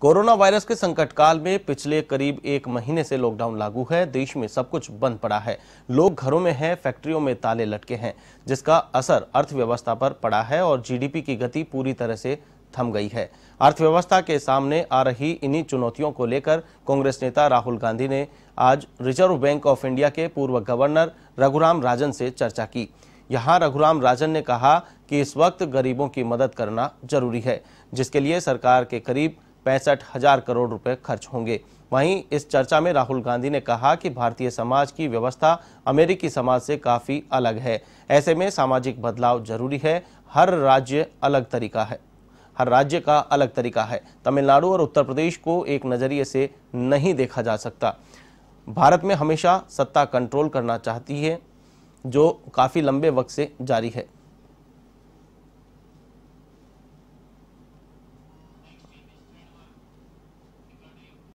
corona virus के संकट काल में पिछले करीब एक महीने से लॉकडाउन लागू है देश में सब कुछ बंद पड़ा है लोग घरों में हैं फैक्ट्रियों में ताले लटके हैं जिसका असर अर्थव्यवस्था पर पड़ा है और जीडीपी की गति पूरी तरह से थम गई है अर्थव्यवस्था के सामने आ रही इन्हीं चुनौतियों को लेकर कांग्रेस नेता राहुल गांधी ने आज रिजर्व बैंक ऑफ इंडिया के पूर्व गवर्नर रघुराम राजन से चर्चा की यहाँ रघुराम राजन ने कहा कि इस वक्त गरीबों की मदद करना जरूरी है जिसके लिए सरकार के करीब पैंसठ हजार करोड़ रुपए खर्च होंगे वहीं इस चर्चा में राहुल गांधी ने कहा कि भारतीय समाज की व्यवस्था अमेरिकी समाज से काफ़ी अलग है ऐसे में सामाजिक बदलाव जरूरी है हर राज्य अलग तरीका है हर राज्य का अलग तरीका है तमिलनाडु और उत्तर प्रदेश को एक नज़रिए से नहीं देखा जा सकता भारत में हमेशा सत्ता कंट्रोल करना चाहती है जो काफ़ी लंबे वक्त से जारी है